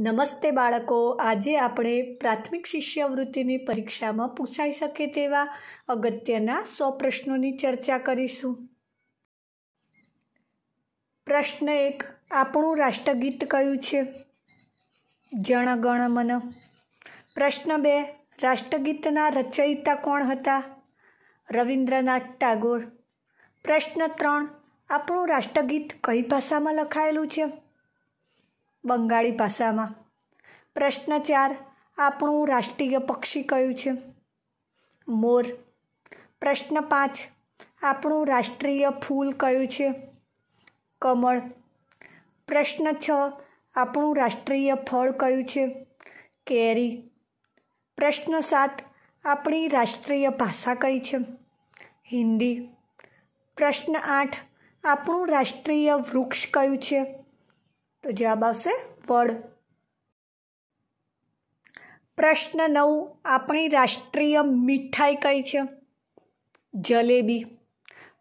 નમસ્તે બાળકો આજે આપણે પ્રાથમિક શિષ્યવૃત્તિની પરીક્ષામાં પૂછાઈ શકે તેવા અગત્યના સો પ્રશ્નોની ચર્ચા કરીશું પ્રશ્ન એક આપણું રાષ્ટ્રગીત કયું છે જણ ગણ મન પ્રશ્ન બે રાષ્ટ્રગીતના રચયિતા કોણ હતા રવિન્દ્રનાથ ટાગોર પ્રશ્ન ત્રણ આપણું રાષ્ટ્રગીત કઈ ભાષામાં લખાયેલું છે બંગાળી ભાષામાં પ્રશ્ન ચાર આપણું રાષ્ટ્રીય પક્ષી કયું છે મોર પ્રશ્ન પાંચ આપણું રાષ્ટ્રીય ફૂલ કયું છે કમળ પ્રશ્ન છ આપણું રાષ્ટ્રીય ફળ કયું છે કેરી પ્રશ્ન સાત આપણી રાષ્ટ્રીય ભાષા કઈ છે હિન્દી પ્રશ્ન આઠ આપણું રાષ્ટ્રીય વૃક્ષ કયું છે તો જવાબ આવશે વડ પ્રશ્ન નવ આપણી રાષ્ટ્રીય મીઠાઈ કઈ છે જલેબી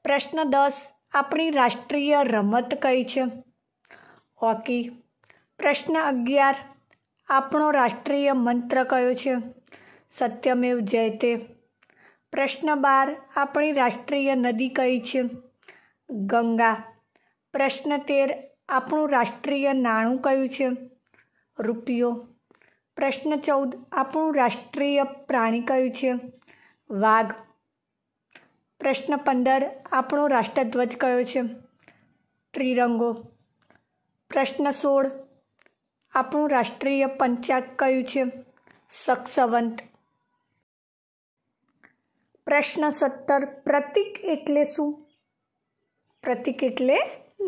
પ્રશ્ન દસ આપણી રાષ્ટ્રીય રમત કઈ છે હોકી પ્રશ્ન અગિયાર આપણો રાષ્ટ્રીય મંત્ર કયો છે સત્યમેવ જયતે પ્રશ્ન બાર આપણી રાષ્ટ્રીય નદી કઈ છે ગંગા પ્રશ્ન તેર આપણું રાષ્ટ્રીય નાણું કયું છે રૂપિયો પ્રશ્ન ચૌદ આપણું રાષ્ટ્રીય પ્રાણી કયું છે વાઘ પ્રશ્ન પંદર આપણો રાષ્ટ્રધ્વજ કયો છે ત્રિરંગો પ્રશ્ન સોળ આપણું રાષ્ટ્રીય પંચાંગ કયું છે સક્ષવંત પ્રશ્ન સત્તર પ્રતિક એટલે શું પ્રતિક એટલે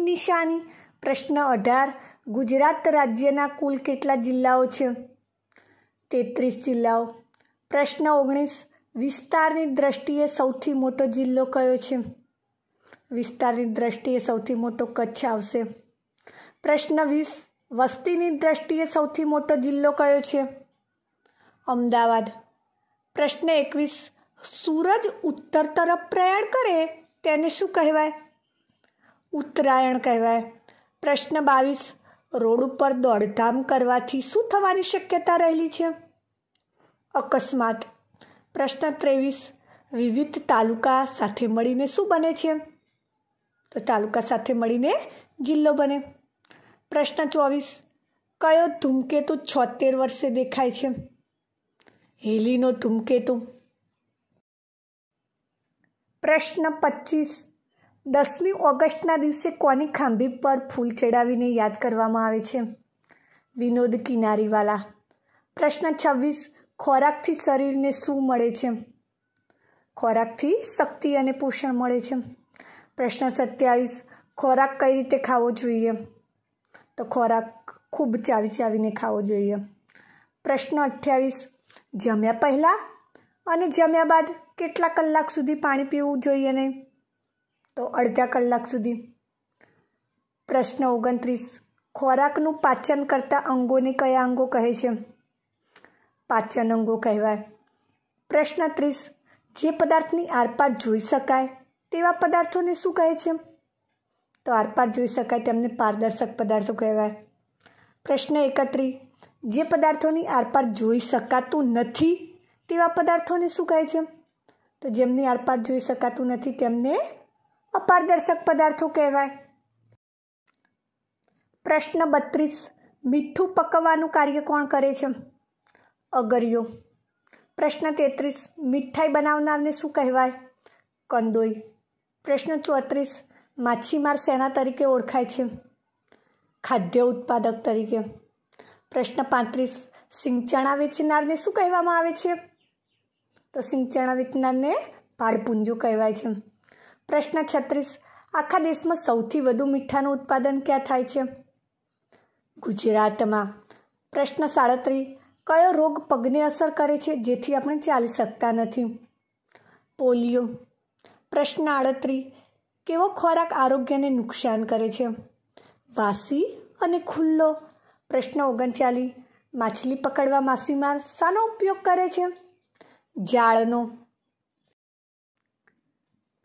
નિશાની પ્રશ્ન અઢાર ગુજરાત રાજ્યના કુલ કેટલા જિલ્લાઓ છે તેત્રીસ જિલ્લાઓ પ્રશ્ન ઓગણીસ વિસ્તારની દ્રષ્ટિએ સૌથી મોટો જિલ્લો કયો છે વિસ્તારની દ્રષ્ટિએ સૌથી મોટો કચ્છ આવશે પ્રશ્ન વીસ વસ્તીની દ્રષ્ટિએ સૌથી મોટો જિલ્લો કયો છે અમદાવાદ પ્રશ્ન એકવીસ સૂરજ ઉત્તર તરફ પ્રયાણ કરે તેને શું કહેવાય ઉત્તરાયણ કહેવાય પ્રશ્ન બાવીસ રોડ ઉપર દોડધામ કરવાથી શું થવાની શક્યતા રહેલી છે અકસ્માત પ્રશ્ન ત્રેવીસ વિવિધ તાલુકા સાથે મળીને શું બને છે તો તાલુકા સાથે મળીને જિલ્લો બને પ્રશ્ન ચોવીસ કયો ધૂમકેતુ છોતેર વર્ષે દેખાય છે હેલીનો ધૂમકેતુ પ્રશ્ન પચીસ દસમી ઓગસ્ટના દિવસે કોની ખાંભી પર ફૂલ ચડાવીને યાદ કરવામાં આવે છે વિનોદ કિનારીવાલા પ્રશ્ન છવ્વીસ ખોરાકથી શરીરને શું મળે છે ખોરાકથી શક્તિ અને પોષણ મળે છે પ્રશ્ન સત્યાવીસ ખોરાક કઈ રીતે ખાવો જોઈએ તો ખોરાક ખૂબ ચાવી ચાવીને ખાવો જોઈએ પ્રશ્ન અઠ્યાવીસ જમ્યા પહેલાં અને જમ્યા બાદ કેટલા કલાક સુધી પાણી પીવું જોઈએ નહીં તો અડધા કલાક સુધી પ્રશ્ન ઓગણત્રીસ ખોરાકનું પાચન કરતા અંગોને કયા અંગો કહે છે પાચન અંગો કહેવાય પ્રશ્ન ત્રીસ જે પદાર્થની આરપાર જોઈ શકાય તેવા પદાર્થોને શું કહે છે તો આરપાર જોઈ શકાય તેમને પારદર્શક પદાર્થો કહેવાય પ્રશ્ન એકત્રીસ જે પદાર્થોની આરપાર જોઈ શકાતું નથી તેવા પદાર્થોને શું કહે છે તો જેમની આરપાર જોઈ શકાતું નથી તેમને અપારદર્શક પદાર્થો કહેવાય પ્રશ્ન બત્રીસ મીઠું પકવવાનું કાર્ય કોણ કરે છે અગરિયો પ્રશ્ન તેત્રીસ મીઠાઈ બનાવનારને શું કહેવાય કંદોઈ પ્રશ્ન ચોત્રીસ માછીમાર સેના તરીકે ઓળખાય છે ખાદ્ય ઉત્પાદક તરીકે પ્રશ્ન પાંત્રીસ સિંગચણા વેચનારને શું કહેવામાં આવે છે તો સિંચણા વેચનારને પાડપુંજો કહેવાય છે પ્રશ્ન છત્રીસ આખા દેશમાં સૌથી વધુ મીઠાનું ઉત્પાદન ક્યાં થાય છે ગુજરાતમાં પ્રશ્ન સાડત્રીસ કયો રોગ પગને અસર કરે છે જેથી આપણે ચાલી શકતા નથી પોલિયો પ્રશ્ન આડત્રીસ કેવો ખોરાક આરોગ્યને નુકસાન કરે છે વાસી અને ખુલ્લો પ્રશ્ન ઓગણચાલીસ માછલી પકડવા માસીમાર શાનો ઉપયોગ કરે છે જાળનો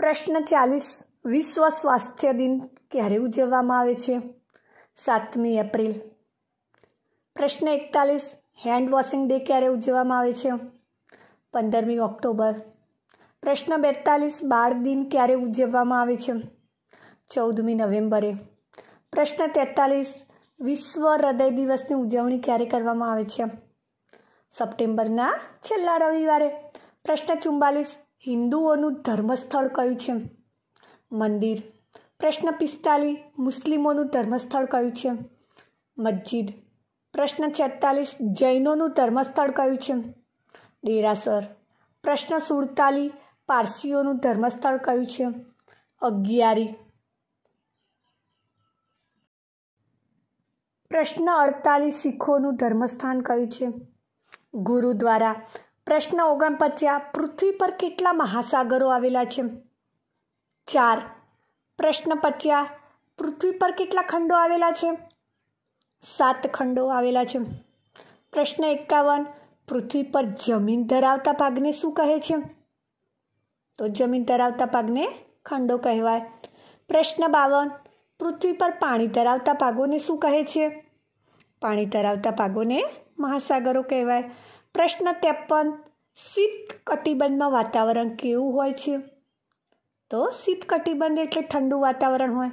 પ્રશ્ન ચાલીસ વિશ્વ સ્વાસ્થ્ય દિન ક્યારે ઉજવવામાં આવે છે સાતમી એપ્રિલ પ્રશ્ન એકતાલીસ હેન્ડ વોશિંગ ડે ક્યારે ઉજવવામાં આવે છે પંદરમી ઓક્ટોબર પ્રશ્ન બેતાલીસ બાળ દિન ક્યારે ઉજવવામાં આવે છે ચૌદમી નવેમ્બરે પ્રશ્ન તેતાલીસ વિશ્વ હૃદય દિવસની ઉજવણી ક્યારે કરવામાં આવે છે સપ્ટેમ્બરના છેલ્લા રવિવારે પ્રશ્ન ચુમ્બાલીસ હિન્દુઓનું ધર્મસ્થળ કયું છે મંદિર પ્રશ્ન પિસ્તાલીસ મુસ્લિમોનું ધર્મસ્થળ કયું છે મસ્જિદ પ્રશ્ન છેતાલીસ જૈનોનું ધર્મસ્થળ કયું છે દેરાસર પ્રશ્ન સુડતાલીસ પારસીઓનું ધર્મસ્થળ કયું છે અગિયારી પ્રશ્ન અડતાલીસ શીખોનું ધર્મસ્થાન કયું છે ગુરુદ્વારા પ્રશ્ન ઓગણપચાસ પૃથ્વી પર કેટલા મહાસાગરો આવેલા છે ચાર પ્રશ્ન પચ્યા પૃથ્વી પર કેટલા ખંડો આવેલા છે સાત ખંડો આવેલા છે પ્રશ્ન એકાવન પૃથ્વી પર જમીન ધરાવતા ભાગને શું કહે છે તો જમીન ધરાવતા ભાગને ખંડો કહેવાય પ્રશ્ન બાવન પૃથ્વી પર પાણી ધરાવતા ભાગોને શું કહે છે પાણી ધરાવતા ભાગોને મહાસાગરો કહેવાય પ્રશ્ન ત્રેપન શીત કટિબંધમાં વાતાવરણ કેવું હોય છે તો શીત કટિબંધ એટલે ઠંડુ વાતાવરણ હોય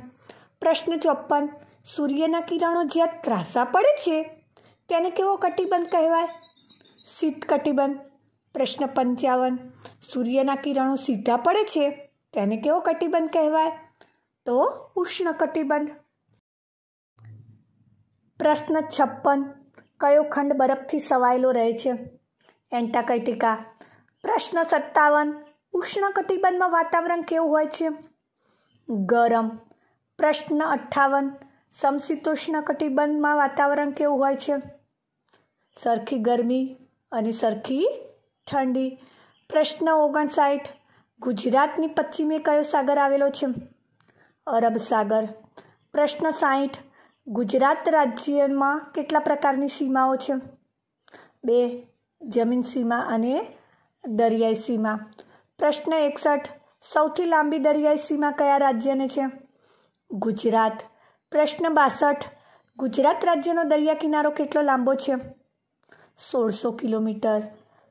પ્રશ્ન ચોપન સૂર્યના કિરણો જ્યાં ત્રાસા પડે છે તેને કેવો કટિબંધ કહેવાય શીત કટિબંધ પ્રશ્ન પંચાવન સૂર્યના કિરણો સીધા પડે છે તેને કેવો કટિબંધ કહેવાય તો ઉષ્ણ કટિબંધ પ્રશ્ન છપ્પન કયો ખંડ બરફથી સવાયેલો રહે છે એન્ટાર્કટિકા પ્રશ્ન સત્તાવન ઉષ્ણકટિબંધમાં વાતાવરણ કેવું હોય છે ગરમ પ્રશ્ન અઠ્ઠાવન સમશીતોષ્ણ કટિબંધમાં વાતાવરણ કેવું હોય છે સરખી ગરમી અને સરખી ઠંડી પ્રશ્ન ઓગણસાઠ ગુજરાતની પશ્ચિમે કયો સાગર આવેલો છે અરબ સાગર પ્રશ્ન સાઠ ગુજરાત રાજ્યમાં કેટલા પ્રકારની સીમાઓ છે બે જમીન સીમા અને દરિયાઈ સીમા પ્રશ્ન એકસઠ સૌથી લાંબી દરિયાઈ સીમા કયા રાજ્યને છે ગુજરાત પ્રશ્ન બાસઠ ગુજરાત રાજ્યનો દરિયા કિનારો કેટલો લાંબો છે સોળસો કિલોમીટર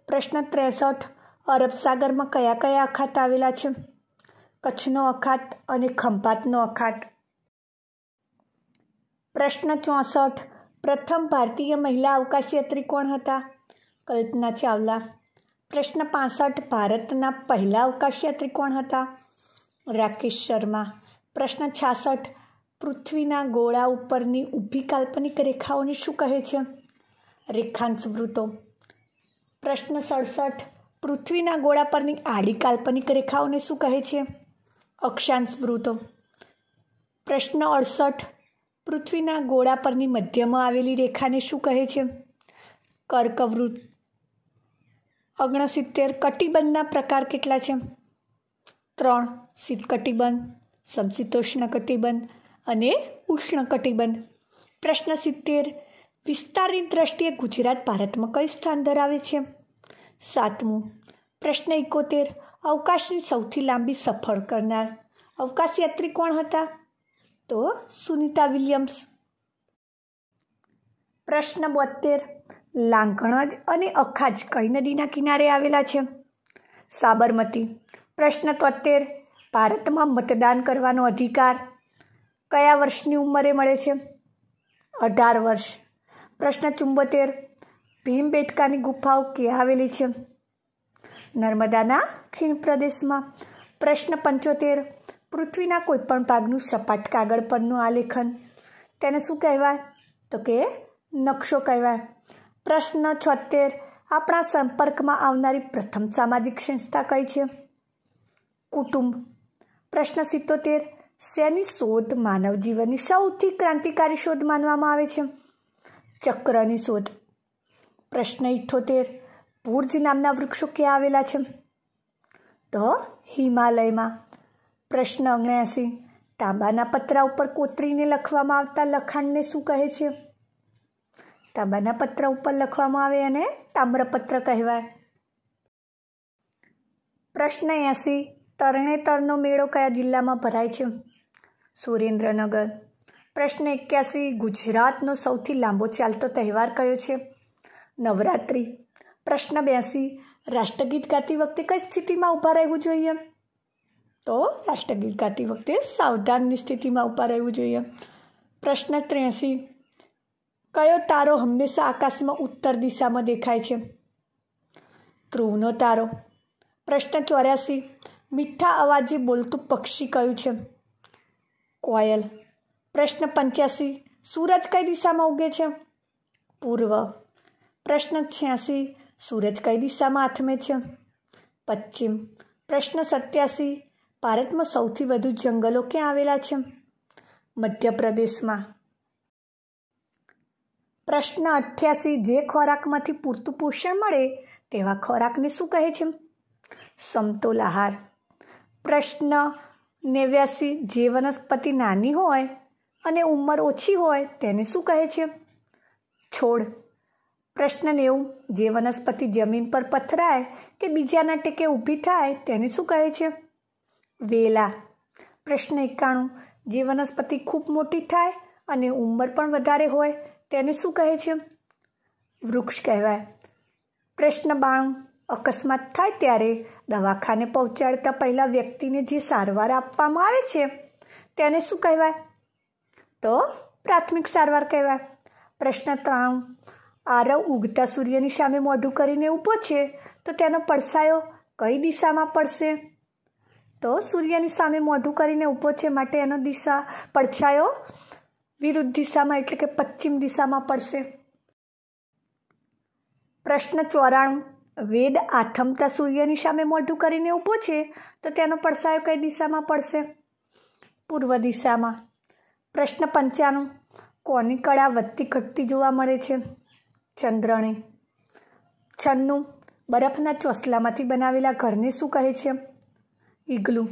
પ્રશ્ન ત્રેસઠ અરબ સાગરમાં કયા કયા અખાત આવેલા છે કચ્છનો અખાત અને ખંભાતનો અખાત પ્રશ્ન ચોસઠ પ્રથમ ભારતીય મહિલા અવકાશયાત્રી કોણ હતા કલ્પના ચાવલા પ્રશ્ન પાસઠ ભારતના પહેલા અવકાશયાત્રી કોણ હતા રાકેશ શર્મા પ્રશ્ન છાસઠ પૃથ્વીના ગોળા ઉપરની ઊભી કાલ્પનિક રેખાઓને શું કહે છે રેખાંશ વૃતો પ્રશ્ન સડસઠ પૃથ્વીના ગોળા પરની આડી કાલ્પનિક રેખાઓને શું કહે છે અક્ષાંશ વૃતો પ્રશ્ન અડસઠ પૃથ્વીના ગોળા પરની મધ્યમાં આવેલી રેખાને શું કહે છે કર્કવૃત ઓગણસિત્તેર કટિબંધના પ્રકાર કેટલા છે ત્રણ શીત કટિબંધ સમશીતોષ્ણ કટિબંધ અને ઉષ્ણ કટિબંધ પ્રશ્ન સિત્તેર વિસ્તારની દ્રષ્ટિએ ગુજરાત ભારતમાં કયું સ્થાન ધરાવે છે સાતમું પ્રશ્ન એકોતેર અવકાશની સૌથી લાંબી સફળ કરનાર અવકાશયાત્રી કોણ હતા તો સુનિતા વિલિયમ્સ પ્રશ્ન બોતેર લાંઘણજ અને અખાજ કઈ નદીના કિનારે આવેલા છે સાબરમતી પ્રશ્ન તોતેર ભારતમાં મતદાન કરવાનો અધિકાર કયા વર્ષની ઉંમરે મળે છે અઢાર વર્ષ પ્રશ્ન ચુંબોતેર ભીમબેટકાની ગુફાઓ ક્યાં આવેલી છે નર્મદાના ખીણ પ્રદેશમાં પ્રશ્ન પંચોતેર પૃથ્વીના કોઈપણ ભાગનું સપાટ કાગળ પરનું આલેખન તેને શું કહેવાય તો કે નકશો કહેવાય પ્રશ્ન છોતેર આપણા સંપર્કમાં આવનારી પ્રથમ સામાજિક સંસ્થા કઈ છે કુટુંબ પ્રશ્ન સિત્તોતેર શેની શોધ માનવ જીવનની સૌથી ક્રાંતિકારી શોધ માનવામાં આવે છે ચક્રની શોધ પ્રશ્ન ઇઠ્ઠોતેર ભુર્જ નામના વૃક્ષો ક્યાં આવેલા છે તો હિમાલયમાં પ્રશ્ન ઓગણ્યાસી તાંબાના પતરા ઉપર કોતરીને લખવામાં આવતા લખાણને શું કહે છે તાંબાના પત્ર ઉપર લખવામાં આવે અને તામ્રપત્ર કહેવાય પ્રશ્ન એંસી તરણેતરનો મેળો કયા જિલ્લામાં ભરાય છે સુરેન્દ્રનગર પ્રશ્ન એક્યાસી ગુજરાતનો સૌથી લાંબો ચાલતો તહેવાર કયો છે નવરાત્રિ પ્રશ્ન બ્યાસી રાષ્ટ્રગીત ગાતી વખતે કઈ સ્થિતિમાં ઊભા રહેવું જોઈએ તો રાષ્ટ્રગીત ગાતી વખતે સાવધાનની સ્થિતિમાં ઊભા રહેવું જોઈએ પ્રશ્ન ત્રેસી કયો તારો હંમેશા આકાશમાં ઉત્તર દિશામાં દેખાય છે ધ્રુવનો તારો પ્રશ્ન ચોર્યાસી મીઠા અવાજે બોલતું પક્ષી કયું છે કોયલ પ્રશ્ન પંચ્યાસી સૂરજ કઈ દિશામાં ઉગે છે પૂર્વ પ્રશ્ન છ્યાસી સૂરજ કઈ દિશામાં આથમે છે પશ્ચિમ પ્રશ્ન સત્યાસી ભારતમાં સૌથી વધુ જંગલો ક્યાં આવેલા છે મધ્યપ્રદેશમાં પ્રશ્ન અઠ્યાસી જે ખોરાકમાંથી પૂરતું પોષણ મળે તેવા ખોરાકને શું કહે છે સમતોલ આહાર પ્રશ્ન નેવ્યાસી જે વનસ્પતિ નાની હોય અને ઉંમર ઓછી હોય તેને શું કહે છે છોડ પ્રશ્ન નેવું જે વનસ્પતિ જમીન પર પથરાય કે બીજાના ટેકે ઊભી થાય તેને શું કહે છે વેલા પ્રશ્ન એકાણું જે વનસ્પતિ ખૂબ મોટી થાય અને ઉંમર પણ વધારે હોય તેને શું કહે છે વૃક્ષ કહેવાય પ્રશ્ન બાણું અકસ્માત થાય ત્યારે દવાખાને પહોંચાડતા પહેલાં વ્યક્તિને જે સારવાર આપવામાં આવે છે તેને શું કહેવાય તો પ્રાથમિક સારવાર કહેવાય પ્રશ્ન ત્રાણું આરવ ઉગતા સૂર્યની સામે મોઢું કરીને ઊભો છે તો તેનો પડસાયો કઈ દિશામાં પડશે તો સૂર્યની સામે મોઢું કરીને ઊભો છે માટે એનો દિશા પડછાયો વિરુદ્ધ દિશામાં એટલે કે પશ્ચિમ દિશામાં પડશે પ્રશ્ન ચોરાણું વેદ આથમતા સૂર્યની સામે મોઢું કરીને ઊભો છે તો તેનો પડસાયો કઈ દિશામાં પડશે પૂર્વ દિશામાં પ્રશ્ન પંચાણું કોની કળા વધતી ઘટતી જોવા મળે છે ચંદ્રણી છન્નું બરફના ચોસલામાંથી બનાવેલા ઘરને શું કહે છે ઇગલું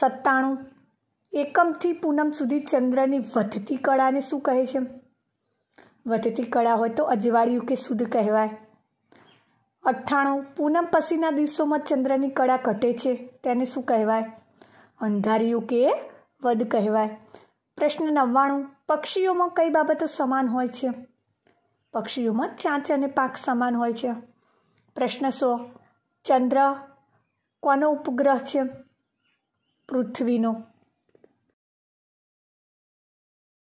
સત્તાણું એકમથી પૂનમ સુધી ચંદ્રની વધતી કળાને શું કહે છે વધતી કળા હોય તો અજવાળિયું કે સુદ કહેવાય અઠ્ઠાણું પૂનમ પછીના દિવસોમાં ચંદ્રની કળા ઘટે છે તેને શું કહેવાય અંધારિયું કે વધ કહેવાય પ્રશ્ન નવ્વાણું પક્ષીઓમાં કઈ બાબતો સમાન હોય છે પક્ષીઓમાં ચાંચ અને પાક સમાન હોય છે પ્રશ્ન સો ચંદ્ર કોનો ઉપગ્રહ છે પૃથ્વીનો